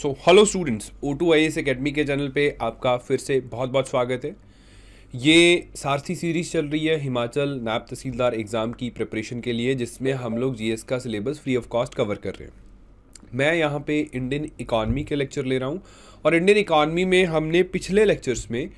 So hello students O two I S academy के channel पे आपका फिर से बहुत बहुत स्वागत है ये सारथी सीरीज़ चल रही है हिमाचल नायब तहसीलदार एग्ज़ाम की प्रिपरेशन के लिए जिसमें हम लोग जीएस का syllabus free of cost cover कर रहे हैं मैं यहाँ पे इंडियन इकॉनमी के लेक्चर ले रहा हूँ और इंडियन इकॉनमी में हमने पिछले लेक्चर्स में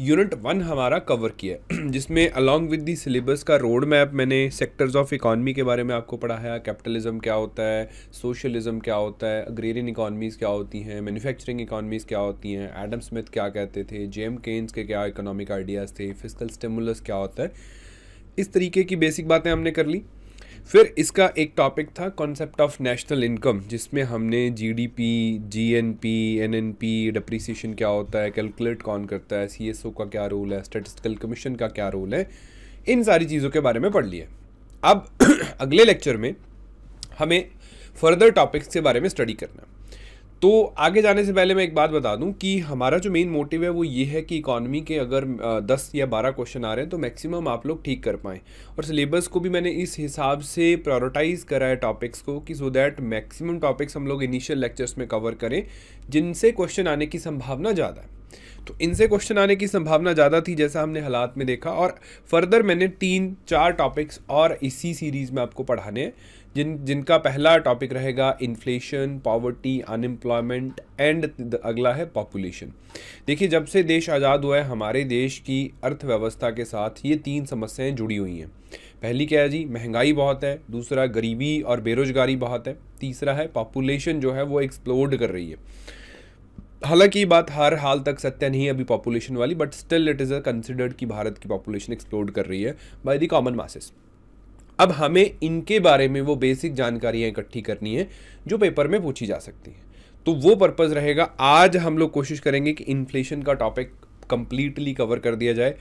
यूनिट वन हमारा कवर किया जिसमें अलॉन्ग विद दी सिलेबस का रोड मैप मैंने सेक्टर्स ऑफ इकॉनमी के बारे में आपको पढ़ाया कैपिटलिज्म क्या होता है सोशलिज्म क्या होता है अग्रेरियन इकॉनमीज़ क्या होती हैं मैन्युफैक्चरिंग इकॉनमीज़ क्या होती हैं एडम स्मिथ क्या कहते थे जेम केन्स के क्या इकोनॉमिक आइडियाज़ थे फिजिकल स्टिमुलस क्या होता है इस तरीके की बेसिक बातें हमने कर ली फिर इसका एक टॉपिक था कॉन्सेप्ट ऑफ नेशनल इनकम जिसमें हमने जीडीपी, जीएनपी, एनएनपी, डिप्रिसिएशन क्या होता है कैलकुलेट कौन करता है सीएसओ का क्या रोल है स्टेटिस्टिकल कमीशन का क्या रोल है इन सारी चीज़ों के बारे में पढ़ लिए अब अगले लेक्चर में हमें फर्दर टॉपिक्स के बारे में स्टडी करना तो आगे जाने से पहले मैं एक बात बता दूं कि हमारा जो मेन मोटिव है वो ये है कि इकोनॉमी के अगर दस या बारह क्वेश्चन आ रहे हैं तो मैक्सिमम आप लोग ठीक कर पाएँ और सिलेबस को भी मैंने इस हिसाब से प्रायोरिटाइज़ करा है टॉपिक्स को कि सो दैट मैक्सिमम टॉपिक्स हम लोग इनिशियल लेक्चर्स में कवर करें जिनसे क्वेश्चन आने की संभावना ज़्यादा है तो इनसे क्वेश्चन आने की संभावना ज़्यादा थी जैसा हमने हालात में देखा और फर्दर मैंने तीन चार टॉपिक्स और इसी सीरीज़ में आपको पढ़ाने हैं जिन जिनका पहला टॉपिक रहेगा इन्फ्लेशन पॉवर्टी अनएम्प्लॉयमेंट एंड अगला है पॉपुलेशन देखिए जब से देश आज़ाद हुआ है हमारे देश की अर्थव्यवस्था के साथ ये तीन समस्याएं जुड़ी हुई हैं पहली क्या है जी महंगाई बहुत है दूसरा गरीबी और बेरोजगारी बहुत है तीसरा है पॉपुलेशन जो है वो एक्सप्लोर्ड कर रही है हालांकि ये बात हर हाल तक सत्य नहीं है अभी पॉपुलेशन वाली but still it is a considered कि भारत की पॉपुलेशन एक्सप्लोर्ड कर रही है बाय द कॉमन मासेस अब हमें इनके बारे में वो बेसिक जानकारियाँ इकट्ठी करनी है जो पेपर में पूछी जा सकती हैं तो वो पर्पज़ रहेगा आज हम लोग कोशिश करेंगे कि इन्फ्लेशन का टॉपिक कम्प्लीटली कवर कर दिया जाए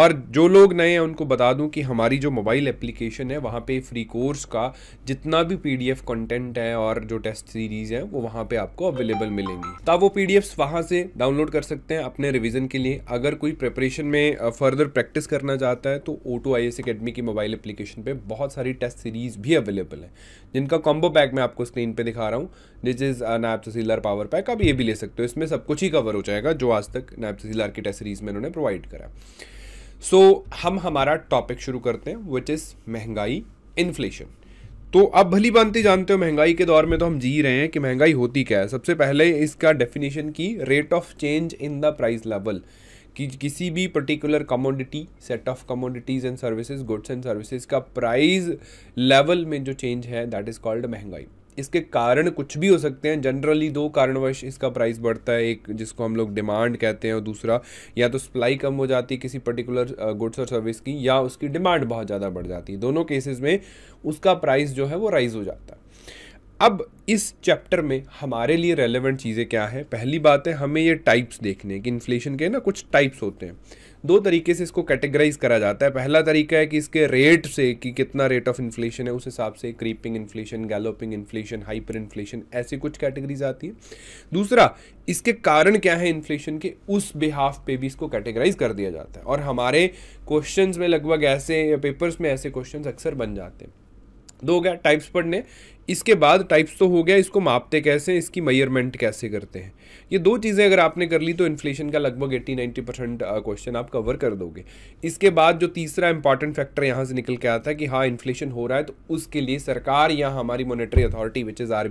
और जो लोग नए हैं उनको बता दूं कि हमारी जो मोबाइल एप्लीकेशन है वहाँ पे फ्री कोर्स का जितना भी पीडीएफ कंटेंट है और जो टेस्ट सीरीज़ है वो वहाँ पे आपको अवेलेबल मिलेंगी तब तो वो पीडीएफ्स वहाँ से डाउनलोड कर सकते हैं अपने रिविज़न के लिए अगर कोई प्रिपरेशन में फर्दर प्रैक्टिस करना चाहता है तो O two I S academy की मोबाइल एप्लीकेशन पर बहुत सारी टेस्ट सीरीज़ भी अवेलेबल है जिनका कॉम्बो पैक मैं आपको स्क्रीन पर दिखा रहा हूँ दिस इज़ तहसीलदार पावर पैक आप ये भी ले सकते हो इसमें सब कुछ ही कवर हो जाएगा जो आज तक तहसीलदार की टेसरीज में इन्होंने प्रोवाइड करा सो so, हम हमारा टॉपिक शुरू करते हैं विच इज़ महंगाई इन्फ्लेशन तो आप भली भांति जानते हो महंगाई के दौर में तो हम जी रहे हैं कि महंगाई होती क्या है सबसे पहले इसका डेफिनेशन की rate of change in the price level कि किसी भी particular commodity set of commodities and services goods and services का प्राइस लेवल में जो चेंज है दैट इज़ कॉल्ड महंगाई इसके कारण कुछ भी हो सकते हैं जनरली दो कारणवश इसका प्राइस बढ़ता है एक जिसको हम लोग डिमांड कहते हैं और दूसरा या तो सप्लाई कम हो जाती है किसी पर्टिकुलर गुड्स और सर्विस की या उसकी डिमांड बहुत ज़्यादा बढ़ जाती है दोनों केसेस में उसका प्राइस जो है वो राइज़ हो जाता है अब इस चैप्टर में हमारे लिए रेलिवेंट चीज़ें क्या है पहली बात है हमें ये टाइप्स देखने हैं कि इन्फ्लेशन के ना कुछ टाइप्स होते हैं दो तरीके से इसको कैटेगराइज करा जाता है पहला तरीका है कि इसके रेट से कि कितना रेट ऑफ इन्फ्लेशन है उस हिसाब से creeping inflation galloping inflation hyper inflation ऐसी कुछ कैटेगरीज आती है दूसरा इसके कारण क्या है इन्फ्लेशन के उस बिहाफ पे भी इसको कैटेगराइज कर दिया जाता है और हमारे क्वेश्चन में लगभग ऐसे पेपर्स में ऐसे क्वेश्चन अक्सर बन जाते हैं दो हो गया टाइप्स पढ़ने इसके बाद टाइप्स तो हो गया इसको मापते कैसे इसकी मयरमेंट कैसे करते हैं ये दो चीज़ें अगर आपने कर ली तो इन्फ्लेशन का लगभग एट्टी नाइन्टी परसेंट क्वेश्चन आप कवर कर दोगे इसके बाद जो तीसरा इंपॉर्टेंट फैक्टर यहाँ से निकल के आता है कि हाँ इन्फ्लेशन हो रहा है तो उसके लिए सरकार या हमारी monetary authority which is R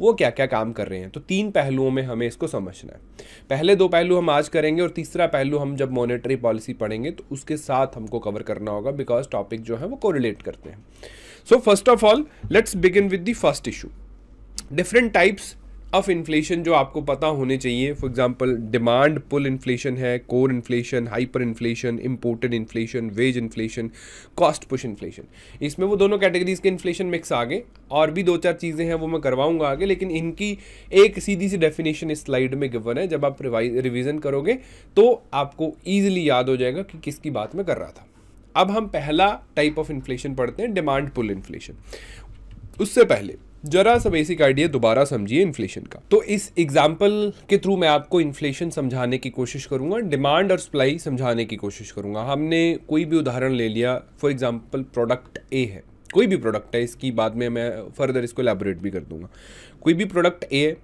वो क्या क्या काम कर रहे हैं तो तीन पहलुओं में हमें इसको समझना है पहले दो पहलू हम आज करेंगे और तीसरा पहलू हम जब मॉनिटरी पॉलिसी पढ़ेंगे तो उसके साथ हमको कवर करना होगा बिकॉज टॉपिक जो है वो कोरिलेट करते हैं so first of all let's begin with the first issue different types of inflation जो आपको पता होने चाहिए for example demand pull inflation है core inflation hyper inflation imported inflation wage inflation cost push inflation इसमें वो दोनों कैटेगरीज के इन्फ्लेशन मिक्स आ गए और भी दो चार चीज़ें हैं वो मैं करवाऊंगा आगे लेकिन इनकी एक सीधी सी डेफिनेशन इस स्लाइड में गिवन है जब आप रिविज़न करोगे तो आपको ईजिली याद हो जाएगा कि किसकी बात मैं कर रहा था अब हम पहला टाइप ऑफ इन्फ्लेशन पढ़ते हैं डिमांड पुल इन्फ्लेशन उससे पहले जरा सा बेसिक आइडिया दोबारा समझिए इन्फ्लेशन का तो इस एग्जाम्पल के थ्रू मैं आपको इन्फ्लेशन समझाने की कोशिश करूंगा डिमांड और सप्लाई समझाने की कोशिश करूंगा हमने कोई भी उदाहरण ले लिया फॉर एग्जाम्पल प्रोडक्ट ए है कोई भी प्रोडक्ट है इसकी बाद में मैं फर्दर इसको एलेबोरेट भी कर दूंगा कोई भी प्रोडक्ट ए है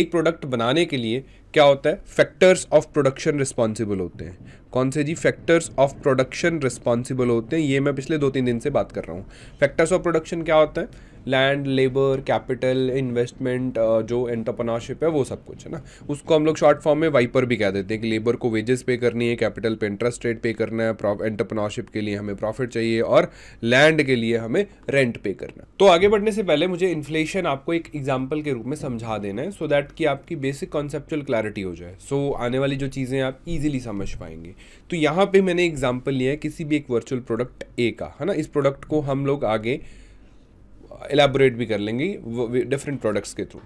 एक प्रोडक्ट बनाने के लिए क्या होता है फैक्टर्स ऑफ प्रोडक्शन रिस्पॉन्सिबल होते हैं कौन से जी फैक्टर्स ऑफ प्रोडक्शन रिस्पॉन्सिबल होते हैं ये मैं पिछले दो तीन दिन से बात कर रहा हूँ फैक्टर्स ऑफ प्रोडक्शन क्या होता है लैंड लेबर कैपिटल इन्वेस्टमेंट जो एंटरप्रनरशिप है वो सब कुछ है ना उसको हम लोग शॉर्ट फॉर्म में वाइपर भी कह देते हैं कि लेबर को वेजेस पे करनी है कैपिटल पे इंटरेस्ट रेट पे करना है एंटरप्रनरशिप के लिए हमें प्रॉफिट चाहिए और लैंड के लिए हमें रेंट पे करना तो आगे बढ़ने से पहले मुझे इन्फ्लेशन आपको एक एग्जाम्पल के रूप में समझा देना है सो so दैट कि आपकी बेसिक कॉन्सेप्चुअल क्लैरिटी हो जाए सो so, आने वाली जो चीज़ें आप ईजिली समझ पाएंगे तो यहाँ पर मैंने एग्जाम्पल लिया है किसी भी एक वर्चुअल प्रोडक्ट ए का है ना इस प्रोडक्ट को हम लोग आगे एलैबोरेट भी कर लेंगे डिफरेंट प्रोडक्ट्स के थ्रू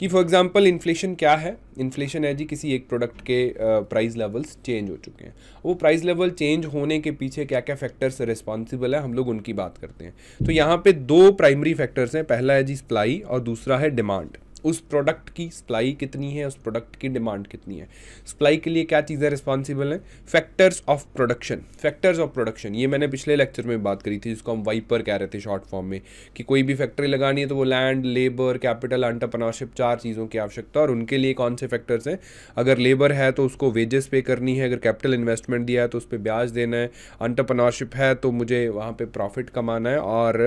कि फॉर एग्जांपल इन्फ्लेशन क्या है इन्फ्लेशन है जी किसी एक प्रोडक्ट के प्राइस लेवल्स चेंज हो चुके हैं वो प्राइस लेवल चेंज होने के पीछे क्या क्या फैक्टर्स रिस्पॉन्सिबल है हम लोग उनकी बात करते हैं तो यहाँ पे दो प्राइमरी फैक्टर्स हैं पहला है जी सप्लाई और दूसरा है डिमांड उस प्रोडक्ट की सप्लाई कितनी है उस प्रोडक्ट की डिमांड कितनी है सप्लाई के लिए क्या चीज़ें रिस्पॉन्सिबल हैं factors of production factors of production ये मैंने पिछले लेक्चर में बात करी थी जिसको हम वाइपर कह रहे थे शॉर्ट फॉर्म में कि कोई भी फैक्ट्री लगानी है तो वो लैंड लेबर कैपिटल अंटरप्रनरशिप चार चीज़ों की आवश्यकता और उनके लिए कौन से फैक्टर्स हैं अगर लेबर है तो उसको वेजेस पे करनी है अगर कैपिटल इन्वेस्टमेंट दिया है तो उस पर ब्याज देना है अंटरप्रनरशिप है तो मुझे वहाँ पर प्रॉफिट कमाना है और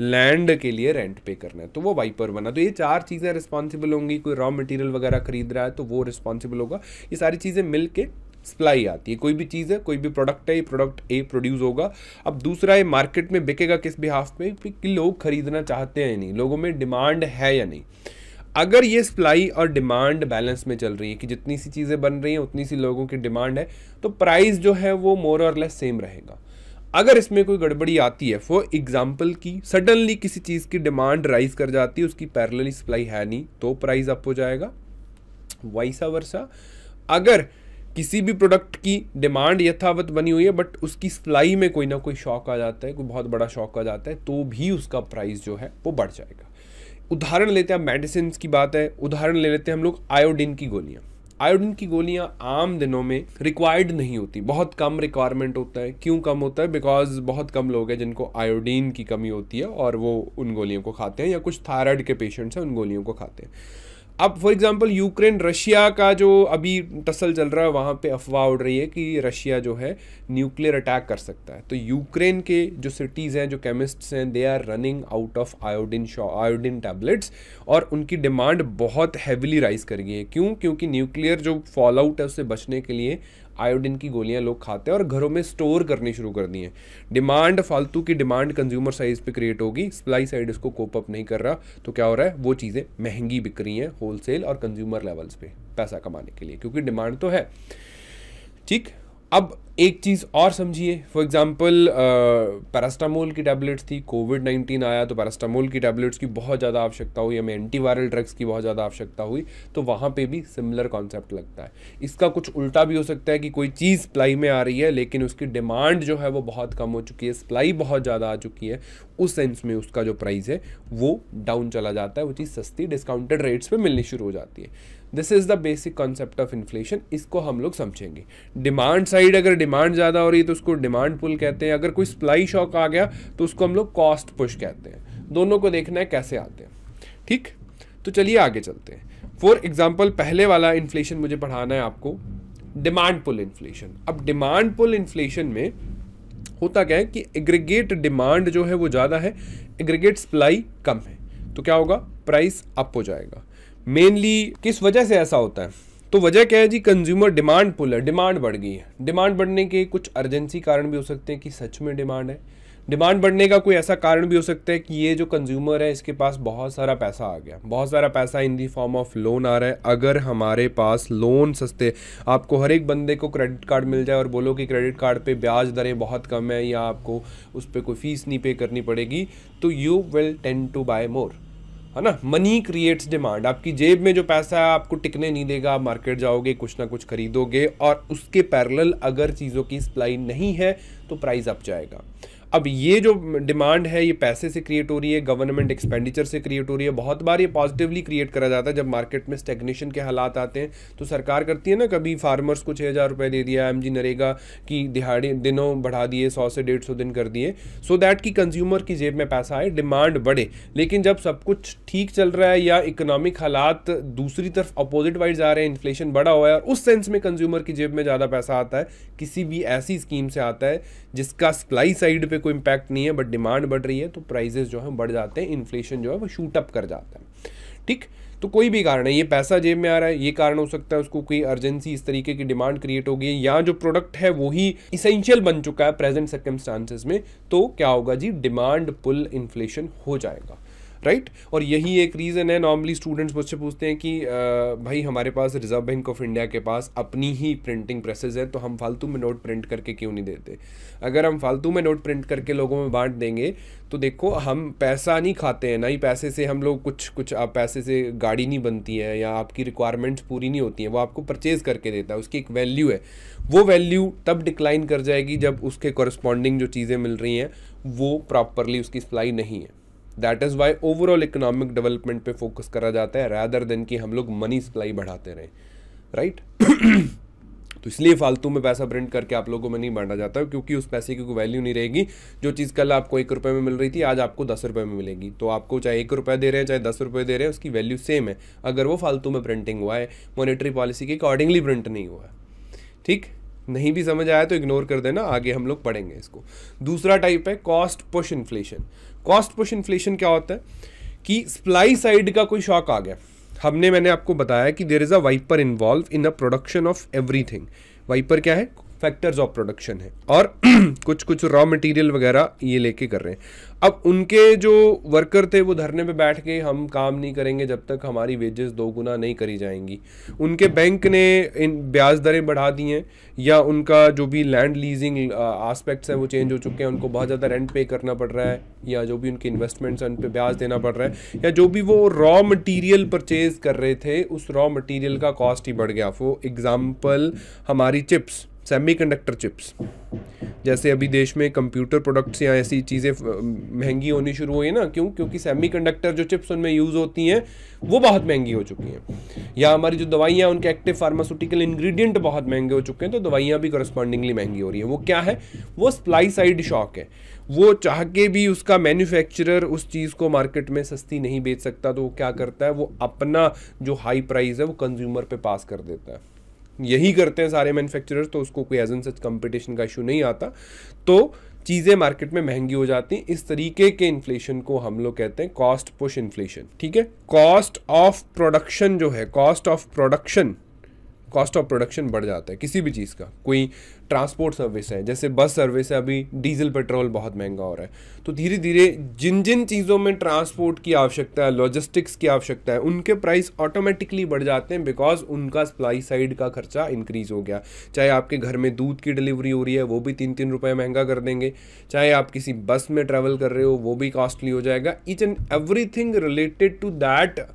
लैंड के लिए रेंट पे करना है तो वो वाइपर बना तो ये चार चीज़ें रिस्पॉन्सिबल होंगी कोई रॉ मटेरियल वगैरह खरीद रहा है तो वो रिस्पॉन्सिबल होगा ये सारी चीज़ें मिल के सप्लाई आती है कोई भी चीज़ है कोई भी प्रोडक्ट है ये प्रोडक्ट ए प्रोड्यूस होगा अब दूसरा ये मार्केट में बिकेगा किस बिहाफ में कि लोग खरीदना चाहते हैं या नहीं लोगों में डिमांड है या नहीं अगर ये सप्लाई और डिमांड बैलेंस में चल रही है कि जितनी सी चीज़ें बन रही हैं उतनी सी लोगों की डिमांड है तो प्राइस जो है वो मोर और लेस सेम रहेगा अगर इसमें कोई गड़बड़ी आती है फॉर एग्जाम्पल की सडनली किसी चीज़ की डिमांड राइज कर जाती है उसकी पैरेलली सप्लाई है नहीं तो प्राइस अप हो जाएगा वाइसा वर्षा अगर किसी भी प्रोडक्ट की डिमांड यथावत बनी हुई है बट उसकी सप्लाई में कोई ना कोई शौक आ जाता है कोई बहुत बड़ा शौक आ जाता है तो भी उसका प्राइस जो है वो बढ़ जाएगा उदाहरण लेते हैं मेडिसिन की बात है उदाहरण ले लेते हैं हम लोग आयोडीन की गोलियाँ आयोडीन की गोलियां आम दिनों में रिक्वायर्ड नहीं होती बहुत कम रिक्वायरमेंट होता है क्यों कम होता है बिकॉज बहुत कम लोग हैं जिनको आयोडीन की कमी होती है और वो उन गोलियों को खाते हैं या कुछ थायराइड के पेशेंट्स हैं उन गोलियों को खाते हैं अब फॉर एग्जांपल यूक्रेन रशिया का जो अभी टसल चल रहा है वहाँ पे अफवाह उड़ रही है कि रशिया जो है न्यूक्लियर अटैक कर सकता है तो यूक्रेन के जो सिटीज़ हैं जो केमिस्ट्स हैं they are running out of iodine शॉ आयोडीन टैबलेट्स और उनकी डिमांड बहुत हैविली राइज कर गई है क्यों क्योंकि न्यूक्लियर जो फॉल आउट है उससे बचने के लिए आयोडीन की गोलियां लोग खाते हैं और घरों में स्टोर करनी शुरू कर दी हैं डिमांड फालतू की डिमांड कंज्यूमर साइज पे क्रिएट होगी सप्लाई साइड इसको कोप अप नहीं कर रहा तो क्या हो रहा है वो चीज़ें महंगी बिक रही हैं होलसेल और कंज्यूमर लेवल्स पे पैसा कमाने के लिए क्योंकि डिमांड तो है ठीक अब एक चीज़ और समझिए फॉर एग्ज़ाम्पल पैरास्टामोल की टैबलेट्स थी कोविड नाइन्टीन आया तो पैरास्टामोल की टैबलेट्स की बहुत ज़्यादा आवश्यकता हुई हमें एंटीवायरल ड्रग्स की बहुत ज़्यादा आवश्यकता हुई तो वहाँ पे भी सिमिलर कॉन्सेप्ट लगता है इसका कुछ उल्टा भी हो सकता है कि कोई चीज़ सप्लाई में आ रही है लेकिन उसकी डिमांड जो है वो बहुत कम हो चुकी है सप्लाई बहुत ज़्यादा आ चुकी है उस सेंस में उसका जो प्राइस है वो डाउन चला जाता है वो चीज़ सस्ती डिस्काउंटेड रेट्स पर मिलनी शुरू हो जाती है this is the basic concept of inflation इसको हम लोग समझेंगे डिमांड साइड अगर डिमांड ज़्यादा हो रही है तो उसको डिमांड पुल कहते हैं अगर कोई सप्लाई शॉक आ गया तो उसको हम लोग कॉस्ट पुश कहते हैं दोनों को देखना है कैसे आते हैं ठीक तो चलिए आगे चलते हैं फॉर एग्जाम्पल पहले वाला इन्फ्लेशन मुझे पढ़ाना है आपको डिमांड पुल इन्फ्लेशन अब डिमांड पुल इन्फ्लेशन में होता क्या है कि एग्रीगेट डिमांड जो है वो ज़्यादा है एग्रीगेट सप्लाई कम है तो क्या होगा प्राइस अप हो जाएगा मेनली किस वजह से ऐसा होता है तो वजह क्या है जी कंज्यूमर डिमांड पुल है डिमांड बढ़ गई है डिमांड बढ़ने के कुछ अर्जेंसी कारण भी हो सकते हैं कि सच में डिमांड है डिमांड बढ़ने का कोई ऐसा कारण भी हो सकता है कि ये जो कंज्यूमर है इसके पास बहुत सारा पैसा आ गया बहुत सारा पैसा in the form of loan आ रहा है अगर हमारे पास लोन सस्ते आपको हर एक बंदे को क्रेडिट कार्ड मिल जाए और बोलो कि क्रेडिट कार्ड पे ब्याज दरें बहुत कम है या आपको उस पर कोई फीस नहीं पे करनी पड़ेगी तो you will tend to buy more है ना मनी क्रिएट्स डिमांड आपकी जेब में जो पैसा है आपको टिकने नहीं देगा आप मार्केट जाओगे कुछ ना कुछ खरीदोगे और उसके पैरल अगर चीज़ों की सप्लाई नहीं है तो प्राइस अप जाएगा अब ये जो डिमांड है ये पैसे से क्रिएट हो रही है गवर्नमेंट एक्सपेंडिचर से क्रिएट हो रही है बहुत बार ये पॉजिटिवली क्रिएट करा जाता है जब मार्केट में स्टेग्नेशन के हालात आते हैं तो सरकार करती है ना कभी फार्मर्स को छः हज़ार रुपये दे दिया एम जी नरेगा की दिहाड़ी दिनों बढ़ा दिए सौ से डेढ़ सौ दिन कर दिए सो दैट कि कंज्यूमर की जेब में पैसा आए डिमांड बढ़े लेकिन जब सब कुछ ठीक चल रहा है या इकोनॉमिक हालात दूसरी तरफ अपोजिट वाइड जा रहे हैं इन्फ्लेशन बढ़ा हुआ है और उस सेंस में कंज्यूमर की जेब में ज़्यादा पैसा आता है किसी भी ऐसी स्कीम से आता है जिसका सप्लाई साइड पर कोई इम्पैक्ट नहीं है बट डिमांड बढ़ रही है तो प्राइजेज जो है बढ़ जाते हैं इन्फ्लेशन जो है वो शूटअप कर जाता है ठीक तो कोई भी कारण है ये पैसा जेब में आ रहा है ये कारण हो सकता है उसको कोई अर्जेंसी इस तरीके की डिमांड क्रिएट होगी या जो प्रोडक्ट है वो ही इसेंशियल बन चुका है प्रेजेंट सर्कमस्टांसिस में तो क्या होगा जी डिमांड पुल इन्फ्लेशन हो जाएगा राइट और यही एक रीज़न है नॉर्मली स्टूडेंट्स मुझसे पूछते हैं कि भाई हमारे पास रिजर्व बैंक ऑफ इंडिया के पास अपनी ही प्रिंटिंग प्रेसेज है तो हम फालतू में नोट प्रिंट करके क्यों नहीं देते अगर हम फालतू में नोट प्रिंट करके लोगों में बांट देंगे तो देखो हम पैसा नहीं खाते हैं ना ही पैसे से हम लोग कुछ कुछ आप पैसे से गाड़ी नहीं बनती है या आपकी रिक्वायरमेंट्स पूरी नहीं होती हैं वो आपको परचेज़ करके देता है उसकी एक वैल्यू है वो वैल्यू तब डिक्लाइन कर जाएगी जब उसके कॉरस्पॉन्डिंग जो चीज़ें मिल रही हैं वो प्रॉपरली उसकी सप्लाई नहीं है that is why overall economic development पे फोकस करा जाता है रैदर देन कि हम लोग मनी सप्लाई बढ़ाते रहें राइट right? तो इसलिए फालतू में पैसा प्रिंट करके आप लोगों में नहीं बांटा जाता है क्योंकि उस पैसे की कोई वैल्यू नहीं रहेगी जो चीज़ कल आपको एक रुपये में मिल रही थी आज आपको दस रुपये में मिलेगी तो आपको चाहे एक रुपये दे रहे हैं चाहे दस रुपये दे रहे हैं उसकी वैल्यू सेम है अगर वो फालतू में प्रिंटिंग हुआ है मॉनिटरी पॉलिसी के अकॉर्डिंगली प्रिंट नहीं हुआ है ठीक नहीं भी समझ आया तो इग्नोर कर देना आगे हम लोग पढ़ेंगे इसको दूसरा टाइप है cost push inflation cost push inflation क्या होता है कि सप्लाई साइड का कोई शॉक आ गया हमने मैंने आपको बताया कि there is a viper involve in the production of everything viper क्या है फैक्टर्स ऑफ प्रोडक्शन है और कुछ कुछ रॉ मटेरियल वगैरह ये लेके कर रहे हैं अब उनके जो वर्कर थे वो धरने पे बैठ के हम काम नहीं करेंगे जब तक हमारी वेजेस दो गुना नहीं करी जाएंगी उनके बैंक ने इन ब्याज दरें बढ़ा दी हैं या उनका जो भी लैंड लीजिंग आस्पेक्ट्स हैं वो चेंज हो चुके हैं उनको बहुत ज़्यादा रेंट पे करना पड़ रहा है या जो भी उनके इन्वेस्टमेंट्स हैं उन पर ब्याज देना पड़ रहा है या जो भी वो रॉ मटीरियल परचेज़ कर रहे थे उस रॉ मटीरियल का कॉस्ट ही बढ़ गया फो एग्ज़ाम्पल हमारी चिप्स सेमीकंडक्टर चिप्स जैसे अभी देश में कंप्यूटर प्रोडक्ट्स या ऐसी चीज़ें महंगी होनी शुरू हुई है ना क्यों क्योंकि सेमीकंडक्टर जो चिप्स उनमें यूज़ होती हैं वो बहुत महंगी हो चुकी हैं या हमारी जो दवाइयाँ उनके एक्टिव फार्मास्यूटिकल इंग्रेडिएंट बहुत महंगे हो चुके हैं तो दवाइयाँ भी करस्पॉन्डिंगली महंगी हो रही हैं वो क्या है वो सप्लाई साइड शॉक है वो चाह के भी उसका मैन्युफैक्चरर उस चीज़ को मार्केट में सस्ती नहीं बेच सकता तो वो क्या करता है वो अपना जो हाई प्राइस है वो कंज्यूमर पे पास कर देता है यही करते हैं सारे मैन्युफैक्चरर्स तो उसको कोई एज एन सच कंपटीशन का इशू नहीं आता तो चीज़ें मार्केट में महंगी हो जाती हैं इस तरीके के इन्फ्लेशन को हम लोग कहते हैं कॉस्ट पुश इन्फ्लेशन ठीक है कॉस्ट ऑफ प्रोडक्शन जो है cost of production cost of production बढ़ जाता है किसी भी चीज़ का कोई ट्रांसपोर्ट सर्विस है जैसे बस सर्विस है अभी डीजल पेट्रोल बहुत महंगा हो रहा है तो धीरे धीरे जिन जिन चीज़ों में ट्रांसपोर्ट की आवश्यकता है लॉजिस्टिक्स की आवश्यकता है उनके प्राइस ऑटोमेटिकली बढ़ जाते हैं बिकॉज उनका सप्लाई साइड का खर्चा इंक्रीज हो गया चाहे आपके घर में दूध की डिलीवरी हो रही है वो भी तीन तीन रुपये महंगा कर देंगे चाहे आप किसी बस में ट्रैवल कर रहे हो वो भी कॉस्टली हो जाएगा each and everything related to that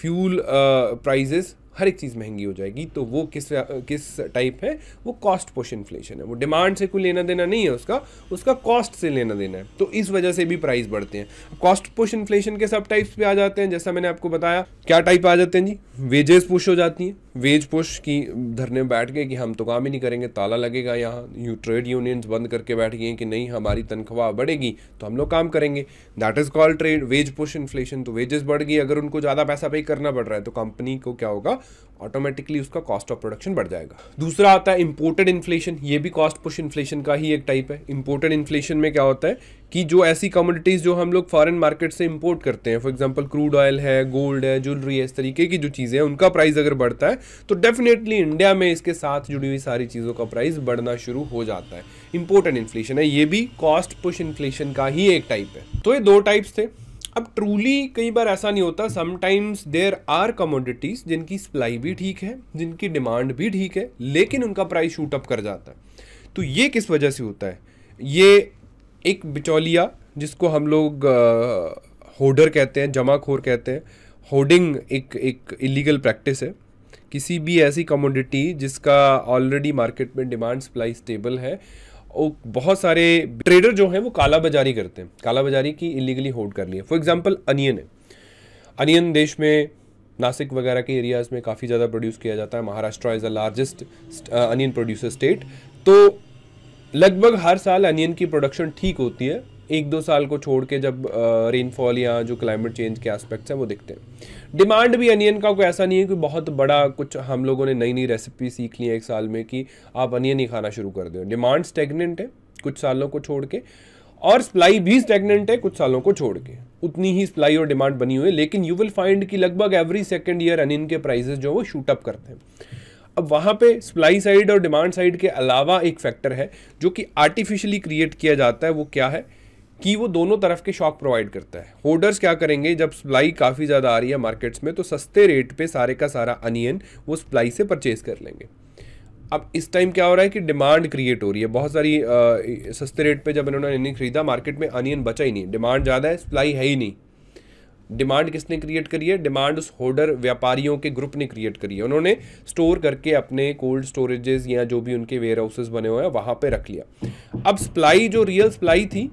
fuel prices हर एक चीज़ महंगी हो जाएगी तो वो किस किस टाइप है वो कॉस्ट पोश इन्फ्लेशन है वो डिमांड से कोई लेना देना नहीं है उसका उसका कॉस्ट से लेना देना है तो इस वजह से भी प्राइस बढ़ते हैं कॉस्ट पोश इन्फ्लेशन के सब टाइप्स पर आ जाते हैं जैसा मैंने आपको बताया क्या टाइप आ जाते हैं जी वेजेस पुश हो जाती हैं वेज पुश की धरने में बैठ गए कि हम तो काम ही नहीं करेंगे ताला लगेगा यहाँ यू ट्रेड यूनियंस बंद करके बैठ गए कि नहीं हमारी तनख्वाह बढ़ेगी तो हम लोग काम करेंगे that is called trade wage push inflation तो वेजेस बढ़ गई अगर उनको ज़्यादा पैसा पे करना पड़ रहा है तो कंपनी को क्या होगा ऑटोमेटिकली उसका कॉस्ट ऑफ प्रोडक्शन बढ़ जाएगा दूसरा आता है इम्पोर्टेड इन्फ्लेशन ये भी कॉस्ट पुश इन्फ्लेशन का ही एक टाइप है इम्पोर्टेड इन्फ्लेशन में क्या होता है कि जो ऐसी कमोडिटीज़ जो हम लोग फॉरेन मार्केट से इंपोर्ट करते हैं फॉर एग्जांपल क्रूड ऑयल है गोल्ड है ज्वेलरी है इस तरीके की जो चीज़ें हैं उनका प्राइस अगर बढ़ता है तो डेफिनेटली इंडिया में इसके साथ जुड़ी हुई सारी चीज़ों का प्राइस बढ़ना शुरू हो जाता है इम्पोर्ट एंड इन्फ्लेशन है ये भी कॉस्ट पुश इन्फ्लेशन का ही एक टाइप है तो ये दो टाइप्स थे अब ट्रूली कई बार ऐसा नहीं होता समटाइम्स देर आर कमोडिटीज़ जिनकी सप्लाई भी ठीक है जिनकी डिमांड भी ठीक है लेकिन उनका प्राइस शूट अप कर जाता है तो ये किस वजह से होता है ये एक बिचौलिया जिसको हम लोग होडर कहते हैं जमाखोर कहते हैं होर्डिंग एक एक इलीगल प्रैक्टिस है किसी भी ऐसी कमोडिटी जिसका ऑलरेडी मार्केट में डिमांड सप्लाई स्टेबल है और बहुत सारे ट्रेडर जो हैं वो कालाबाजारी करते हैं कालाबाजारी की इलीगली होल्ड कर लिए फॉर एग्जांपल अनियन है अनियन देश में नासिक वगैरह के एरियाज़ में काफ़ी ज़्यादा प्रोड्यूस किया जाता है Maharashtra is the largest onion producer state तो लगभग हर साल अनियन की प्रोडक्शन ठीक होती है एक दो साल को छोड़ के जब रेनफॉल या जो क्लाइमेट चेंज के एस्पेक्ट्स हैं वो दिखते हैं डिमांड भी अनियन का कोई ऐसा नहीं है कि बहुत बड़ा कुछ हम लोगों ने नई नई रेसिपी सीख ली है एक साल में कि आप अनियन ही खाना शुरू कर दें डिमांड स्टेगनेंट है कुछ सालों को छोड़ के और सप्लाई भी स्टेगनेंट है कुछ सालों को छोड़ के उतनी ही सप्लाई और डिमांड बनी हुई है लेकिन यू विल फाइंड कि लगभग एवरी सेकेंड ईयर अनियन के प्राइजेस जो वो शूटअप करते हैं अब वहाँ पे सप्लाई साइड और डिमांड साइड के अलावा एक फैक्टर है जो कि आर्टिफिशियली क्रिएट किया जाता है वो क्या है कि वो दोनों तरफ के शॉक प्रोवाइड करता है होल्डर्स क्या करेंगे जब सप्लाई काफ़ी ज़्यादा आ रही है मार्केट्स में तो सस्ते रेट पे सारे का सारा अनियन वो सप्लाई से परचेज कर लेंगे अब इस टाइम क्या हो रहा है कि डिमांड क्रिएट हो रही है बहुत सारी आ, सस्ते रेट पे जब इन्होंने नहीं खरीदा मार्केट में अनियन बचा ही नहीं डिमांड ज़्यादा है सप्लाई है ही नहीं डिमांड किसने क्रिएट करी है डिमांड उस होर्डर व्यापारियों के ग्रुप ने क्रिएट करी है उन्होंने स्टोर करके अपने कोल्ड स्टोरेजेस या जो भी उनके वेयर हाउसेज बने हुए हैं वहाँ पर रख लिया अब सप्लाई जो रियल सप्लाई थी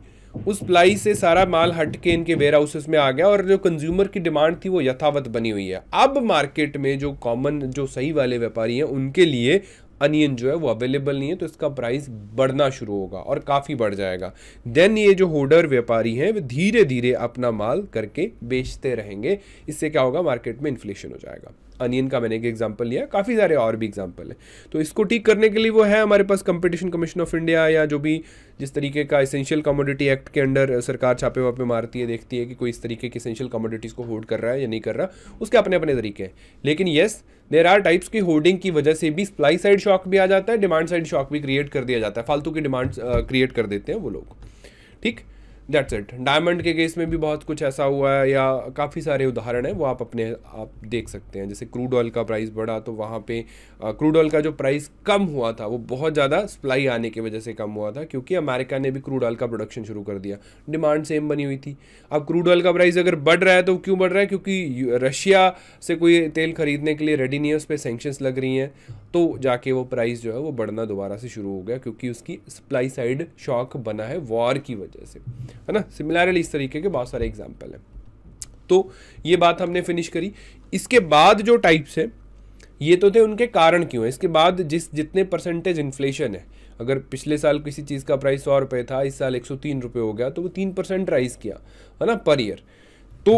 उस सप्लाई से सारा माल हट के इनके वेयर हाउसेज में आ गया और जो कंज्यूमर की डिमांड थी वो यथावत बनी हुई है अब मार्केट में जो कॉमन जो सही वाले व्यापारी हैं उनके लिए अनियन जो है वो अवेलेबल नहीं है तो इसका प्राइस बढ़ना शुरू होगा और काफ़ी बढ़ जाएगा देन ये जो होल्डर व्यापारी हैं वे धीरे धीरे अपना माल करके बेचते रहेंगे इससे क्या होगा मार्केट में इन्फ्लेशन हो जाएगा अनियन का मैंने एक एग्जाम्पल लिया काफ़ी सारे और भी एग्जाम्पल हैं तो इसको ठीक करने के लिए वो है हमारे पास कंपटीशन कमीशन ऑफ इंडिया या जो भी जिस तरीके का इसेंशियल कमोडिटी एक्ट के अंडर सरकार छापे वापे मारती है देखती है कि कोई इस तरीके की इसेंशियल कमोडिटीज़ को होल्ड कर रहा है या नहीं कर रहा उसके अपने अपने तरीके हैं लेकिन yes yes, there are types की होर्डिंग की वजह से भी सप्लाई साइड शॉक भी आ जाता है डिमांड साइड शॉक भी क्रिएट कर दिया जाता है फालतू की डिमांड क्रिएट कर देते हैं वो लोग ठीक दैट्स इट डायमंड के केस में भी बहुत कुछ ऐसा हुआ है या काफ़ी सारे उदाहरण हैं वो आप अपने आप देख सकते हैं जैसे क्रूड ऑयल का प्राइस बढ़ा तो वहाँ पे क्रूड ऑयल का जो प्राइस कम हुआ था वो बहुत ज़्यादा सप्लाई आने की वजह से कम हुआ था क्योंकि अमेरिका ने भी क्रूड ऑयल का प्रोडक्शन शुरू कर दिया डिमांड सेम बनी हुई थी अब क्रूड ऑयल का प्राइस अगर बढ़ रहा है तो क्यों बढ़ रहा है क्योंकि रशिया से कोई तेल खरीदने के लिए रेडी नहीं है उस पर सेंक्शंस लग रही हैं तो जाके वो प्राइस जो है वो बढ़ना दोबारा से शुरू हो गया क्योंकि उसकी सप्लाई साइड शॉक बना है वॉर की वजह से है ना सिमिलरली इस तरीके के बहुत सारे एग्जाम्पल हैं तो ये बात हमने फिनिश करी इसके बाद जो टाइप्स हैं ये तो थे उनके कारण क्यों है इसके बाद जिस जितने परसेंटेज इन्फ्लेशन है अगर पिछले साल किसी चीज़ का प्राइस सौ रुपये था इस साल एक सौ तीन रुपये हो गया तो वो तीन परसेंट राइज किया है ना पर ईयर तो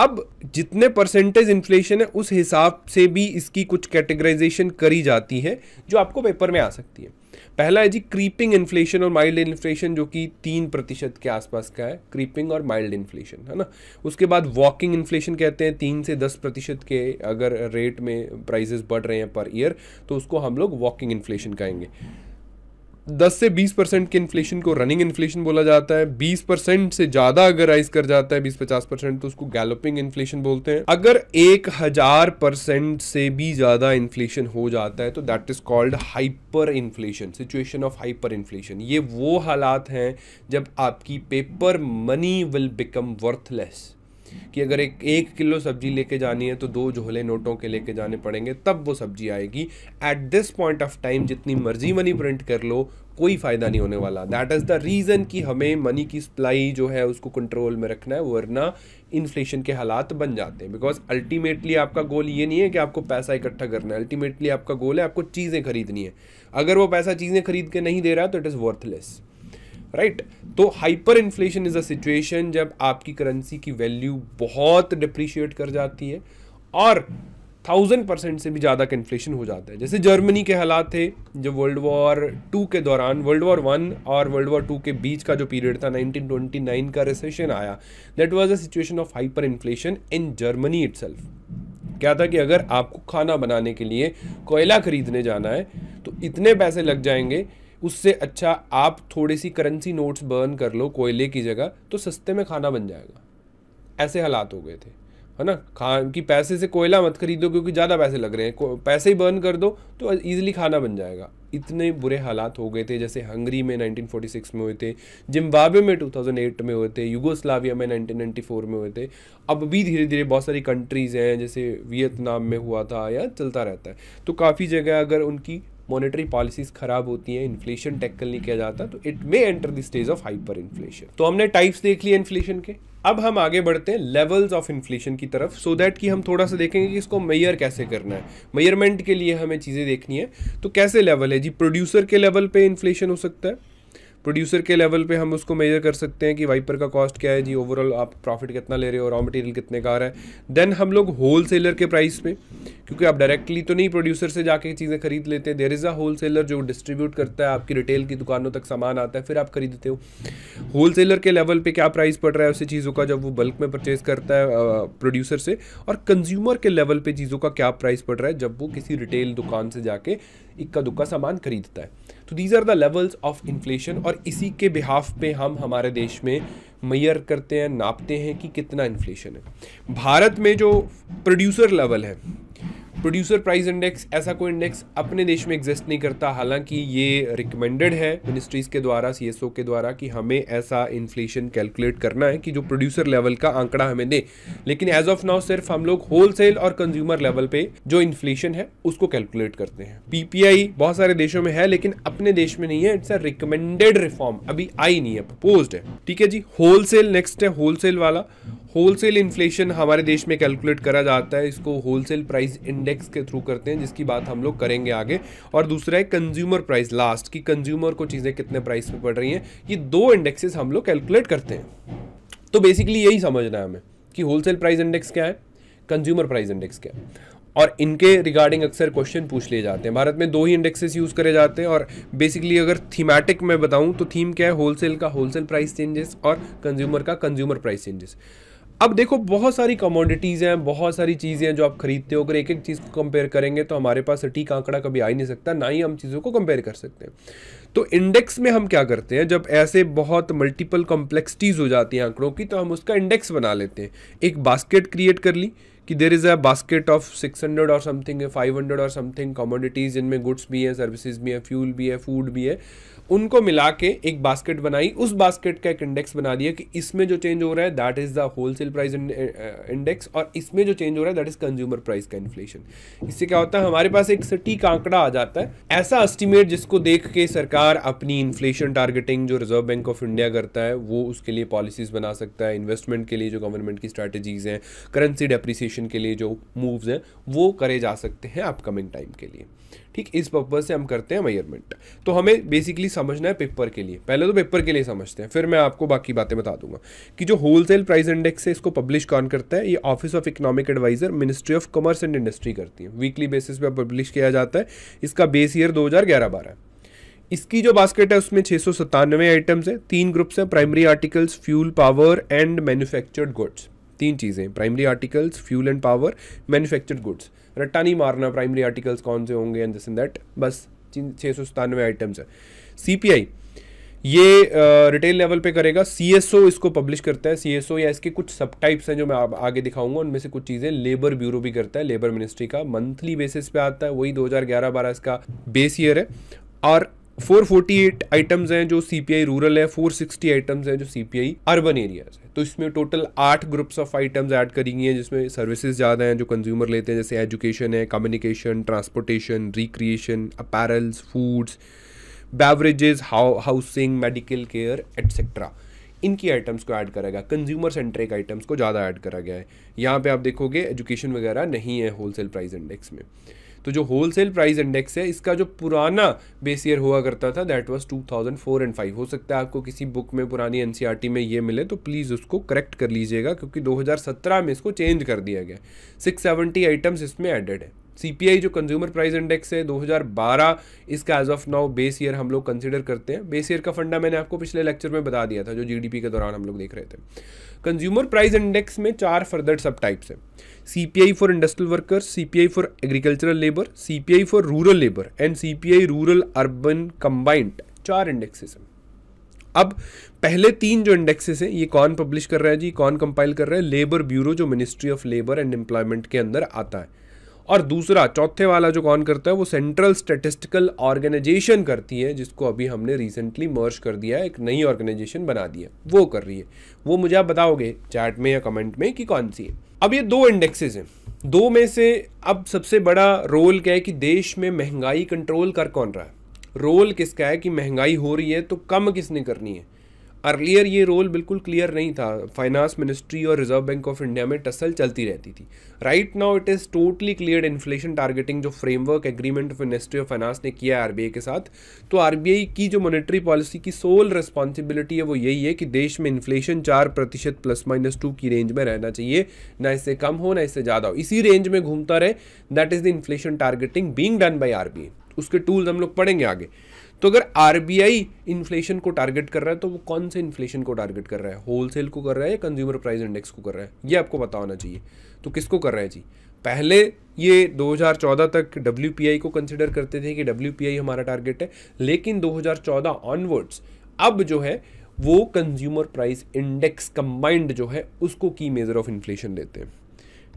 अब जितने परसेंटेज इन्फ्लेशन है उस हिसाब से भी इसकी कुछ कैटेगराइजेशन करी जाती है जो आपको पेपर में आ सकती है पहला है जी क्रीपिंग इन्फ्लेशन और माइल्ड इन्फ्लेशन जो कि तीन प्रतिशत के आसपास का है क्रीपिंग और माइल्ड इन्फ्लेशन है ना उसके बाद वॉकिंग इन्फ्लेशन कहते हैं तीन से दस प्रतिशत के अगर रेट में प्राइजेस बढ़ रहे हैं पर ईयर तो उसको हम लोग वॉकिंग इन्फ्लेशन कहेंगे दस से बीस परसेंट के इन्फ्लेशन को रनिंग इन्फ्लेशन बोला जाता है बीस परसेंट से ज्यादा अगर राइज कर जाता है बीस पचास परसेंट तो उसको गैलोपिंग इन्फ्लेशन बोलते हैं अगर एक हजार परसेंट से भी ज्यादा इन्फ्लेशन हो जाता है तो that is called hyper inflation situation of hyper inflation ये वो हालात हैं जब आपकी paper money will become worthless कि अगर एक एक किलो सब्जी लेके जानी है तो दो झोले नोटों के लेके जाने पड़ेंगे तब वो सब्जी आएगी at this point of time जितनी मर्जी मनी प्रिंट कर लो कोई फ़ायदा नहीं होने वाला दैट इज़ द रीज़न कि हमें मनी की सप्लाई जो है उसको कंट्रोल में रखना है वरना इन्फ्लेशन के हालात बन जाते हैं बिकॉज अल्टीमेटली आपका गोल ये नहीं है कि आपको पैसा इकट्ठा करना है अल्टीमेटली आपका गोल है आपको चीज़ें खरीदनी है अगर वो पैसा चीज़ें खरीद के नहीं दे रहा तो it is worthless right right? तो hyper inflation is a situation जब आपकी करेंसी की वैल्यू बहुत डिप्रिशिएट कर जाती है और थाउजेंड परसेंट से भी ज़्यादा का इन्फ्लेशन हो जाता है जैसे जर्मनी के हालात थे जो वर्ल्ड वॉर टू के दौरान वर्ल्ड वॉर वन और वर्ल्ड वॉर टू के बीच का जो पीरियड था 1929 का रिसेशन आया that was a situation of hyper inflation in Germany it क्या था कि अगर आपको खाना बनाने के लिए कोयला खरीदने जाना है तो इतने पैसे लग जाएंगे उससे अच्छा आप थोड़ी सी करेंसी नोट्स बर्न कर लो कोयले की जगह तो सस्ते में खाना बन जाएगा ऐसे हालात हो गए थे है ना खान कि पैसे से कोयला मत खरीदो क्योंकि ज़्यादा पैसे लग रहे हैं पैसे ही बर्न कर दो तो ईजिली खाना बन जाएगा इतने बुरे हालात हो गए थे जैसे हंगरी में 1946 में हुए थे जिम्बाब्वे में 2008 में हुए थे यूगोस्लाविया में 1994 में हुए थे अब भी धीरे धीरे बहुत सारी कंट्रीज़ हैं जैसे वियतनाम में हुआ था या चलता रहता है तो काफ़ी जगह अगर उनकी मॉनेटरी पॉलिसीज खराब होती हैं इन्फ्लेशन टैकल नहीं किया जाता तो it may enter the stage of hyper inflation तो हमने टाइप्स देख लिए इन्फ्लेशन के अब हम आगे बढ़ते हैं लेवल्स ऑफ इन्फ्लेशन की तरफ सो so दैट कि हम थोड़ा सा देखेंगे कि इसको मेयर कैसे करना है मेयरमेंट के लिए हमें चीज़ें देखनी है तो कैसे लेवल है जी प्रोड्यूसर के लेवल पे इन्फ्लेशन हो सकता है प्रोड्यूसर के लेवल पे हम उसको मेजर कर सकते हैं कि वाइपर का कॉस्ट क्या है जी ओवरऑल आप प्रॉफिट कितना ले रहे हो रॉ मटेरियल कितने का आ रहा है देन हम लोग होल सेलर के प्राइस पे क्योंकि आप डायरेक्टली तो नहीं प्रोड्यूसर से जाके चीज़ें खरीद लेते हैं there is a wholesaler जो डिस्ट्रीब्यूट करता है आपकी रिटेल की दुकानों तक सामान आता है फिर आप खरीदते हो होल सेलर के लेवल पर क्या प्राइस पड़ रहा है उसे चीज़ों का जब वो बल्क में परचेज करता है प्रोड्यूसर से और कंज्यूमर के लेवल पर चीज़ों का क्या प्राइस पड़ रहा है जब वो किसी रिटेल दुकान से जाके इक्का दुक्का सामान खरीदता है तो these are the levels of inflation और इसी के बिहाफ पे हम हमारे देश में मैयर करते हैं नापते हैं कि कितना इन्फ्लेशन है भारत में जो प्रोड्यूसर लेवल है प्रोड्यूसर प्राइस इंडेक्स ऐसा कोई इंडेक्स अपने देश में एग्जिस्ट नहीं करता हालांकि ये रिकमेंडेड है मिनिस्ट्रीज के द्वारा सी के द्वारा कि हमें ऐसा इन्फ्लेशन कैलकुलेट करना है कि जो प्रोड्यूसर लेवल का आंकड़ा हमें दे लेकिन एज ऑफ नाउ सिर्फ हम लोग होलसेल और कंज्यूमर लेवल पे जो इन्फ्लेशन है उसको कैलकुलेट करते हैं पीपीआई बहुत सारे देशों में है लेकिन अपने देश में नहीं है इट्स अ रिकमेंडेड रिफॉर्म अभी आई नहीं है प्रपोज है ठीक है जी होलसेल नेक्स्ट है होलसेल वाला होलसेल इन्फ्लेशन हमारे देश में कैलकुलेट करा जाता है इसको होलसेल प्राइस इंडेक्स के थ्रू करते हैं जिसकी बात हम लोग करेंगे आगे और दूसरा है कंज्यूमर प्राइस लास्ट कि कंज्यूमर को चीज़ें कितने प्राइस में पड़ रही हैं ये दो इंडेक्सेस हम लोग कैलकुलेट करते हैं तो बेसिकली यही समझना है हमें कि होलसेल प्राइस इंडेक्स क्या है कंज्यूमर प्राइस इंडेक्स क्या है और इनके रिगार्डिंग अक्सर क्वेश्चन पूछ लिए जाते हैं भारत में दो ही इंडेक्सेस यूज़ करे जाते हैं और बेसिकली अगर थीमेटिक मैं बताऊँ तो थीम क्या है होलसेल का होलसेल प्राइस चेंजेस और कंज्यूमर का कंज्यूमर प्राइस चेंजेस अब देखो बहुत सारी कमोडिटीज़ हैं बहुत सारी चीज़ें हैं जो आप खरीदते हो अगर एक एक चीज़ को कंपेयर करेंगे तो हमारे पास सटीक आंकड़ा कभी आ ही नहीं सकता ना ही हम चीज़ों को कंपेयर कर सकते हैं तो इंडेक्स में हम क्या करते हैं जब ऐसे बहुत मल्टीपल कॉम्प्लेक्सिटीज़ हो जाती हैं आंकड़ों की तो हम उसका इंडेक्स बना लेते हैं एक बास्केट क्रिएट कर ली कि there is a basket of 600 और समथिंग है 500 और समथिंग कमोडिटीज़ जिनमें गुड्स भी हैं सर्विसेज भी हैं फ्यूल भी है फूड भी है उनको मिला के एक बास्केट बनाई उस बास्केट का एक इंडेक्स बना दिया कि इसमें जो चेंज हो रहा है that is the wholesale price index और इसमें जो चेंज हो रहा है दैट इज़ कंज्यूमर प्राइस का इन्फ्लेशन इससे क्या होता है हमारे पास एक सटीक आंकड़ा आ जाता है ऐसा एस्टिमेट जिसको देख के सरकार अपनी इन्फ्लेशन टारगेटिंग जो रिजर्व बैंक ऑफ इंडिया करता है वो उसके लिए पॉलिसीज बना सकता है इन्वेस्टमेंट के लिए जो गवर्नमेंट की स्ट्रेटेजीज हैं करेंसी डेप्रिसिएशन के लिए जो मूव्स हैं वो करे जा सकते हैं अपकमिंग टाइम के लिए ठीक इस पर्पज़ से हम करते हैं मेयरमेंट तो हमें बेसिकली समझना है पेपर के लिए पहले तो पेपर के लिए समझते हैं फिर मैं आपको बाकी बातें बता दूंगा कि जो होलसेल प्राइस इंडेक्स है इसको पब्लिश कौन करता है ये office of economic adviser ministry of commerce and industry करती है वीकली बेसिस पर पब्लिश किया जाता है इसका बेस ईयर दो हज़ार इसकी जो बास्केट है उसमें छः सौ सत्तानवे आइटम्स हैं तीन ग्रुप्स हैं primary articles fuel power and manufactured goods तीन चीज़ें primary articles fuel and power manufactured goods रट्टा नहीं मारना प्राइमरी आर्टिकल्स कौन से होंगे एंड दिस इन दैट बस छः सौ सतानवे आइटम्स है सी ये रिटेल uh, लेवल पे करेगा सी इसको पब्लिश करता है सी या इसके कुछ सब टाइप्स हैं जो मैं आप आगे दिखाऊंगा उनमें से कुछ चीज़ें लेबर ब्यूरो भी करता है लेबर मिनिस्ट्री का मंथली बेसिस पे आता है वही 2011-12 इसका बेस ईयर है और फोर फोर्टी एट आइटम्स हैं जो सी पी आई रूरल है फोर सिक्सटी आइटम्स हैं जो C P I urban areas है तो इसमें टोटल आठ ग्रुप्स ऑफ आइटम्स ऐड करी गई हैं जिसमें सर्विसेज ज़्यादा हैं जो कंज्यूमर लेते हैं जैसे एजुकेशन है communication transportation recreation apparels foods beverages housing medical care etcetera इनकी आइटम्स को ऐड करा गया कंज्यूमर सेंट्रिक आइटम्स को ज़्यादा ऐड करा गया है यहाँ पे आप देखोगे एजुकेशन वगैरह नहीं है होलसेल प्राइस इंडेक्स में तो जो होलसेल प्राइस इंडेक्स है इसका जो पुराना बेस ईयर हुआ करता था दैट वाज 2004 एंड 5 हो सकता है आपको किसी बुक में पुरानी एनसीईआरटी e में ये मिले तो प्लीज़ उसको करेक्ट कर लीजिएगा क्योंकि 2017 में इसको चेंज कर दिया गया 670 आइटम्स इसमें एडेड है सीपीआई जो कंज्यूमर प्राइस इंडेक्स है 2012 इसका as of now base year हम लोग कंसिडर करते हैं बेस ईयर का फंडा मैंने आपको पिछले लेक्चर में बता दिया था जो जीडीपी के दौरान हम लोग देख रहे थे कंज्यूमर प्राइस इंडेक्स में चार फर्दर सब टाइप्स हैं C P I for industrial workers C P I for agricultural labour C P I for rural labour and C P I rural urban combined चार इंडेक्सेस हैं अब पहले तीन जो इंडेक्सेस हैं ये कौन पब्लिश कर रहा है जी कौन कंपाइल कर रहा है लेबर ब्यूरो जो ministry of labour and employment के अंदर आता है और दूसरा चौथे वाला जो कौन करता है वो सेंट्रल स्टेटिस्टिकल ऑर्गेनाइजेशन करती है जिसको अभी हमने रिसेंटली मर्ज कर दिया है एक नई ऑर्गेनाइजेशन बना दिया वो कर रही है वो मुझे आप बताओगे चैट में या कमेंट में कि कौन सी है अब ये दो इंडेक्सेस हैं दो में से अब सबसे बड़ा रोल क्या है कि देश में महंगाई कंट्रोल कर कौन रहा है रोल किसका है कि महंगाई हो रही है तो कम किसने करनी है अर्लियर ये रोल बिल्कुल क्लियर नहीं था फाइनेंस मिनिस्ट्री और रिजर्व बैंक ऑफ इंडिया में टसल चलती रहती थी right now it is totally clear inflation targeting जो framework agreement of ministry of finance ने किया है आर के साथ तो आर की जो मॉनेटरी पॉलिसी की सोल रिस्पॉन्सिबिलिटी है वो यही है कि देश में इन्फ्लेशन चार प्रतिशत प्लस माइनस टू की रेंज में रहना चाहिए ना इससे कम हो ना इससे ज़्यादा हो इसी रेंज में घूमता रहे that is the inflation targeting being done by R उसके टूल्स हम लोग पढ़ेंगे आगे तो अगर आर इन्फ्लेशन को टारगेट कर रहा है तो वो कौन से इन्फ्लेशन को टारगेट कर रहा है होलसेल को कर रहा है या कंज्यूमर प्राइस इंडेक्स को कर रहा है ये आपको पता होना चाहिए तो किसको कर रहा है जी पहले ये 2014 तक डब्ल्यू को कंसिडर करते थे कि डब्ल्यू हमारा टारगेट है लेकिन 2014 ऑनवर्ड्स अब जो है वो कंज्यूमर प्राइस इंडेक्स कंबाइंड जो है उसको की मेज़र ऑफ इन्फ्लेशन लेते हैं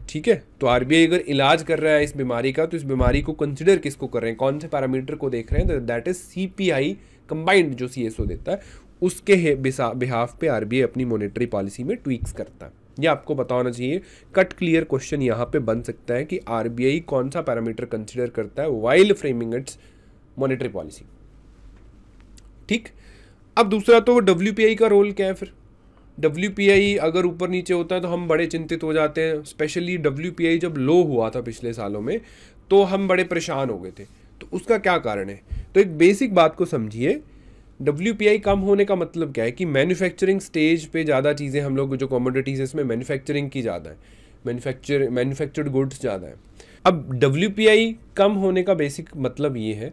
ठीक है तो आर अगर इलाज कर रहा है इस बीमारी का तो इस बीमारी को कंसिडर किसको कर रहे हैं कौन से पैरामीटर को देख रहे हैं that is C P I combined जो सी देता है उसके बिहाफ पे आर अपनी मॉनेटरी पॉलिसी में ट्वीक्स करता है ये आपको बताना चाहिए कट क्लियर क्वेश्चन यहाँ पे बन सकता है कि आर कौन सा पैरामीटर कंसिडर करता है while framing its monetary policy ठीक अब दूसरा तो डब्ल्यू का रोल क्या है फिर डब्ल्यू अगर ऊपर नीचे होता है तो हम बड़े चिंतित हो जाते हैं स्पेशली डब्ल्यू जब लो हुआ था पिछले सालों में तो हम बड़े परेशान हो गए थे तो उसका क्या कारण है तो एक बेसिक बात को समझिए डब्ल्यू कम होने का मतलब क्या है कि मैन्युफैक्चरिंग स्टेज पे ज़्यादा चीज़ें हम लोग जो कॉमोडिटीज़ है इसमें मैन्युफैक्चरिंग की ज़्यादा है मैन्युफैक्चर मैन्युफैक्चर्ड गुड्स ज़्यादा है अब डब्ल्यू कम होने का बेसिक मतलब ये है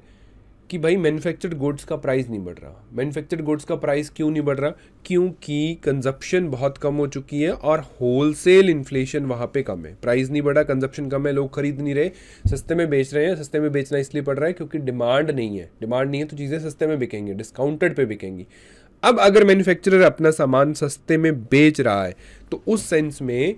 कि भाई मैन्युफैक्चर्ड गुड्स का प्राइस नहीं बढ़ रहा मैन्युफैक्चर्ड गुड्स का प्राइस क्यों नहीं बढ़ रहा क्योंकि कंजप्शन बहुत कम हो चुकी है और होलसेल इन्फ्लेशन वहाँ पे कम है प्राइस नहीं बढ़ा कंजप्शन कम है लोग खरीद नहीं रहे सस्ते में बेच रहे हैं सस्ते में बेचना इसलिए पड़ रहा है क्योंकि डिमांड नहीं है डिमांड नहीं है तो चीज़ें सस्ते में बिकेंगी डिस्काउंटेड पर बिकेंगी अब अगर मैन्युफैक्चरर अपना सामान सस्ते में बेच रहा है तो उस सेंस में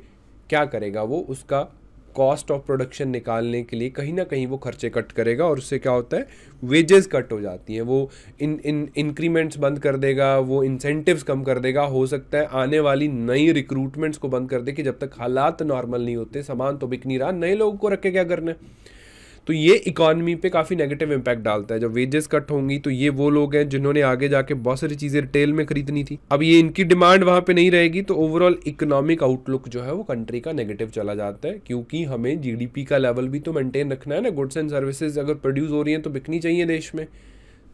क्या करेगा वो उसका कॉस्ट ऑफ प्रोडक्शन निकालने के लिए कहीं ना कहीं वो खर्चे कट करेगा और उससे क्या होता है वेजेस कट हो जाती हैं वो इन इन इंक्रीमेंट्स बंद कर देगा वो इंसेंटिव्स कम कर देगा हो सकता है आने वाली नई रिक्रूटमेंट्स को बंद कर दे कि जब तक हालात नॉर्मल नहीं होते सामान तो बिक नहीं रहा नए लोगों को रखे क्या करना है तो ये इकॉनमी पे काफ़ी नेगेटिव इम्पैक्ट डालता है जब वेजेस कट होंगी तो ये वो लोग हैं जिन्होंने आगे जाके बहुत सारी चीज़ें रिटेल में खरीदनी थी अब ये इनकी डिमांड वहाँ पर नहीं रहेगी तो ओवरऑल इकोनॉमिक आउटलुक जो है वो कंट्री का नेगेटिव चला जाता है क्योंकि हमें जी का लेवल भी तो मेनटेन रखना है ना गुड्स एंड सर्विसेज अगर प्रोड्यूस हो रही हैं तो बिकनी चाहिए देश में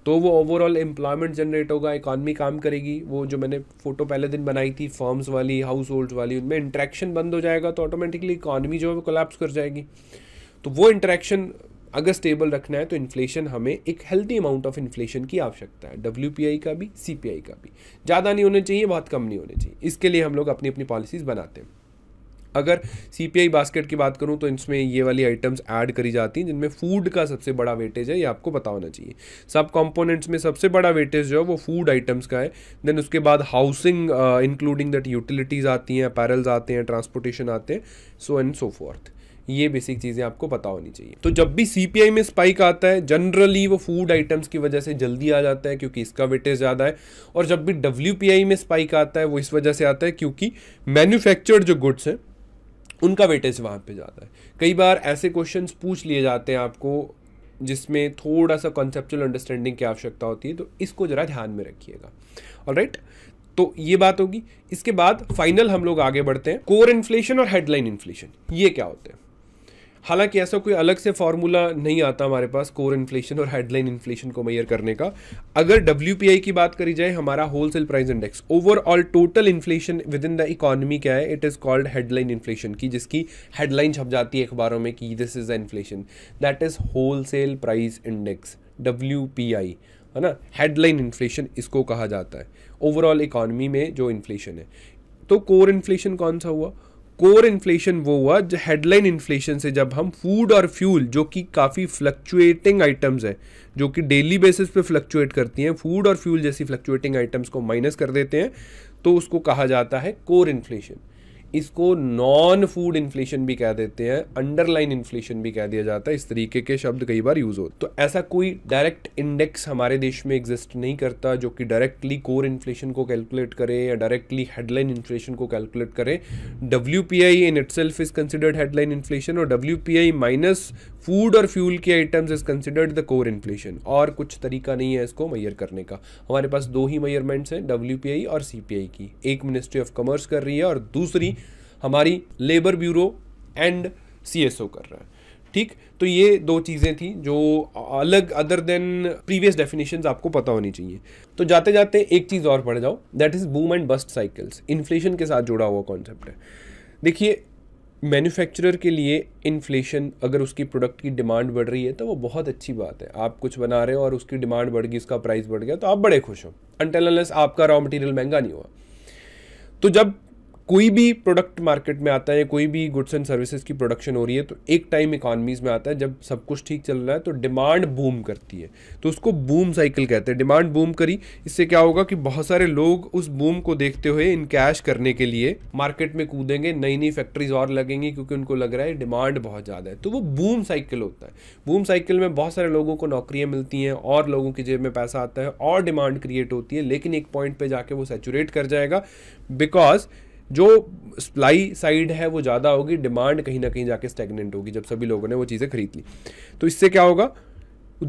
तो वो ओवरऑल एम्प्लॉयमेंट जनरेट होगा इकॉनमी काम करेगी वो जो मैंने फ़ोटो पहले दिन बनाई थी फर्म्स वाली हाउस होल्ड वाली उनमें इंट्रैक्शन बंद हो जाएगा तो ऑटोमेटिकली इकॉनमी जो है वो कोलेप्स कर जाएगी तो वो इंटरेक्शन अगर स्टेबल रखना है तो इन्फ्लेशन हमें एक हेल्दी अमाउंट ऑफ इन्फ्लेशन की आवश्यकता है डब्ल्यू का भी सी का भी ज़्यादा नहीं होने चाहिए बहुत कम नहीं होने चाहिए इसके लिए हम लोग अपनी अपनी पॉलिसीज़ बनाते हैं अगर सी बास्केट की बात करूँ तो इसमें ये वाली आइटम्स ऐड करी जाती हैं जिनमें फूड का सबसे बड़ा वेटेज है ये आपको पता होना चाहिए सब कंपोनेंट्स में सबसे बड़ा वेटेज जो है वो फूड आइटम्स का है देन उसके बाद हाउसिंग इंक्लूडिंग दैट यूटिलिटीज़ आती हैं अपैरल्स आते हैं ट्रांसपोर्टेशन आते हैं सो एंड सो फोर्थ ये बेसिक चीज़ें आपको पता होनी चाहिए तो जब भी सीपीआई में स्पाइक आता है जनरली वो फूड आइटम्स की वजह से जल्दी आ जाता है क्योंकि इसका वेटेज ज़्यादा है और जब भी डब्ल्यू में स्पाइक आता है वो इस वजह से आता है क्योंकि मैन्युफैक्चर्ड जो गुड्स हैं उनका वेटेज वहां पे ज्यादा है कई बार ऐसे क्वेश्चन पूछ लिए जाते हैं आपको जिसमें थोड़ा सा कॉन्सेप्चुअल अंडरस्टैंडिंग की आवश्यकता होती है तो इसको ज़रा ध्यान में रखिएगा और राइट तो ये बात होगी इसके बाद फाइनल हम लोग आगे बढ़ते हैं कोर इन्फ्लेशन और हेडलाइन इन्फ्लेशन ये क्या होते हैं हालांकि ऐसा कोई अलग से फार्मूला नहीं आता हमारे पास कोर इन्फ्लेशन और हेडलाइन इन्फ्लेशन को मैयर करने का अगर डब्ल्यू की बात करी जाए हमारा wholesale price index overall total inflation within the economy क्या है it is called headline inflation की जिसकी हेडलाइन छप जाती है अखबारों में कि this is the inflation that is wholesale price index W है ना हेडलाइन इन्फ्लेशन इसको कहा जाता है ओवरऑल इकॉनमी में जो इन्फ्लेशन है तो कोर इन्फ्लेशन कौन सा हुआ कोर इन्फ्लेशन वो हुआ जो हेडलाइन इन्फ्लेशन से जब हम फूड और फ्यूल जो कि काफ़ी फ्लक्चुएटिंग आइटम्स है जो कि डेली बेसिस पे फ्लक्चुएट करती हैं फूड और फ्यूल जैसी फ्लक्चुएटिंग आइटम्स को माइनस कर देते हैं तो उसको कहा जाता है कोर इन्फ्लेशन इसको नॉन फूड इन्फ्लेशन भी कह देते हैं अंडरलाइन इन्फ्लेशन भी कह दिया जाता है इस तरीके के शब्द कई बार यूज होते तो ऐसा कोई डायरेक्ट इंडेक्स हमारे देश में एग्जिस्ट नहीं करता जो कि डायरेक्टली कोर इन्फ्लेशन को कैलकुलेट करे या डायरेक्टली हेडलाइन इन्फ्लेशन को कैलकुलेट करे W P I in itself is considered headline inflation और W P I minus food और फ्यूल के items is considered the core inflation और कुछ तरीका नहीं है इसको मैयर करने का हमारे पास दो ही मैयरमेंट्स हैं डब्ल्यू पी आई और सी पी आई की एक मिनिस्ट्री ऑफ कॉमर्स कर रही है और दूसरी हमारी लेबर ब्यूरो एंड सी कर रहा है ठीक तो ये दो चीज़ें थी जो अलग अदर देन प्रीवियस डेफिनेशंस आपको पता होनी चाहिए तो जाते जाते एक चीज़ और पढ़ जाओ that is boom and bust cycles inflation के साथ जुड़ा हुआ कॉन्सेप्ट है देखिए मैन्युफैक्चरर के लिए इन्फ्लेशन अगर उसकी प्रोडक्ट की डिमांड बढ़ रही है तो वो बहुत अच्छी बात है आप कुछ बना रहे हो और उसकी डिमांड बढ़ गई उसका प्राइस बढ़ गया तो आप बड़े खुश हो अनटेलस आपका रॉ मटेरियल महंगा नहीं हुआ तो जब कोई भी प्रोडक्ट मार्केट में आता है कोई भी गुड्स एंड सर्विसेज की प्रोडक्शन हो रही है तो एक टाइम इकॉनमीज में आता है जब सब कुछ ठीक चल रहा है तो डिमांड बूम करती है तो उसको बूम साइकिल कहते हैं डिमांड बूम करी इससे क्या होगा कि बहुत सारे लोग उस बूम को देखते हुए इन कैश करने के लिए मार्केट में कूदेंगे नई नई फैक्ट्रीज और लगेंगी क्योंकि उनको लग रहा है डिमांड बहुत ज़्यादा है तो वो बूम साइकिल होता है बूम साइकिल में बहुत सारे लोगों को नौकरियाँ मिलती हैं और लोगों की जेब में पैसा आता है और डिमांड क्रिएट होती है लेकिन एक पॉइंट पर जाके वो सेचुरेट कर जाएगा बिकॉज जो सप्लाई साइड है वो ज़्यादा होगी डिमांड कहीं ना कहीं जाके स्टेगनेंट होगी जब सभी लोगों ने वो चीज़ें खरीद ली तो इससे क्या होगा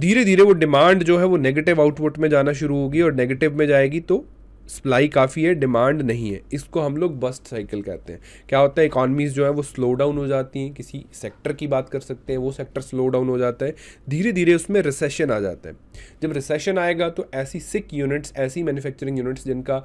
धीरे धीरे वो डिमांड जो है वो नेगेटिव आउटपुट में जाना शुरू होगी और नेगेटिव में जाएगी तो सप्लाई काफ़ी है डिमांड नहीं है इसको हम लोग बस्ट साइकिल कहते हैं क्या होता है इकॉनमीज़ जो है वो स्लो डाउन हो जाती हैं किसी सेक्टर की बात कर सकते हैं वो सेक्टर स्लो डाउन हो जाता है धीरे धीरे उसमें रिसेशन आ जाता है जब रिसेशन आएगा तो ऐसी सिक यूनिट्स ऐसी मैन्युफैक्चरिंग यूनिट्स जिनका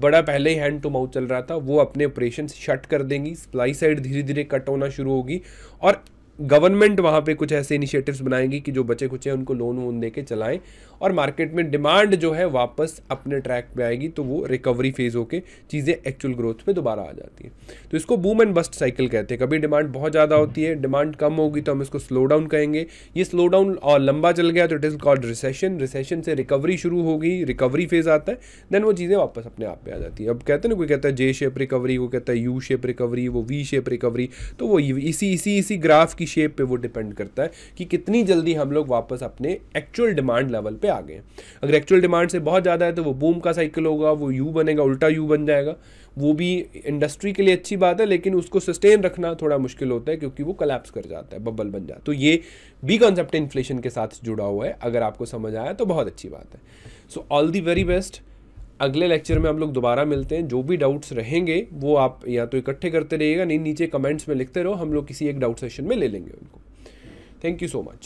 बड़ा पहले ही हैंड टू माउथ चल रहा था वो अपने ऑपरेशन शट कर देंगी सप्लाई साइड धीरे धीरे कट होना शुरू होगी और गवर्नमेंट वहाँ पे कुछ ऐसे इनिशिएटिव्स बनाएंगी कि जो बचे कुछ हैं उनको लोन वोन दे के चलाएं और मार्केट में डिमांड जो है वापस अपने ट्रैक पे आएगी तो वो रिकवरी फेज होके चीज़ें एक्चुअल ग्रोथ पे दोबारा आ जाती है तो इसको बूम एंड बस्ट साइकिल कहते हैं कभी डिमांड बहुत ज़्यादा होती है डिमांड कम होगी तो हम इसको स्लो डाउन कहेंगे ये स्लो डाउन और लंबा चल गया तो it is called recession recession से रिकवरी शुरू होगी रिकवरी फेज आता है देन वो चीज़ें वापस अपने आप पर आ जाती है अब कहते हैं ना कोई कहता है जे शेप रिकवरी वो कहता है यू शेप रिकवरी वो वी शेप रिकवरी तो वो इसी इसी इसी ग्राफ की शेप पे वो डिपेंड करता है कि कितनी जल्दी हम लोग वापस अपने एक्चुअल डिमांड लेवल पे आ गए अगर एक्चुअल डिमांड से बहुत ज़्यादा है तो वो बूम का साइकिल होगा वो यू बनेगा उल्टा यू बन जाएगा वो भी इंडस्ट्री के लिए अच्छी बात है लेकिन उसको सस्टेन रखना थोड़ा मुश्किल होता है क्योंकि वो कलेप्स कर जाता है बबल बन जाता है तो ये भी कॉन्सेप्ट इन्फ्लेशन के साथ जुड़ा हुआ है अगर आपको समझ आया तो बहुत अच्छी बात है so all the very best अगले लेक्चर में हम लोग दोबारा मिलते हैं जो भी डाउट्स रहेंगे वो आप या तो इकट्ठे करते रहिएगा नहीं नीचे कमेंट्स में लिखते रहो हम लोग किसी एक डाउट सेशन में ले लेंगे उनको थैंक यू सो मच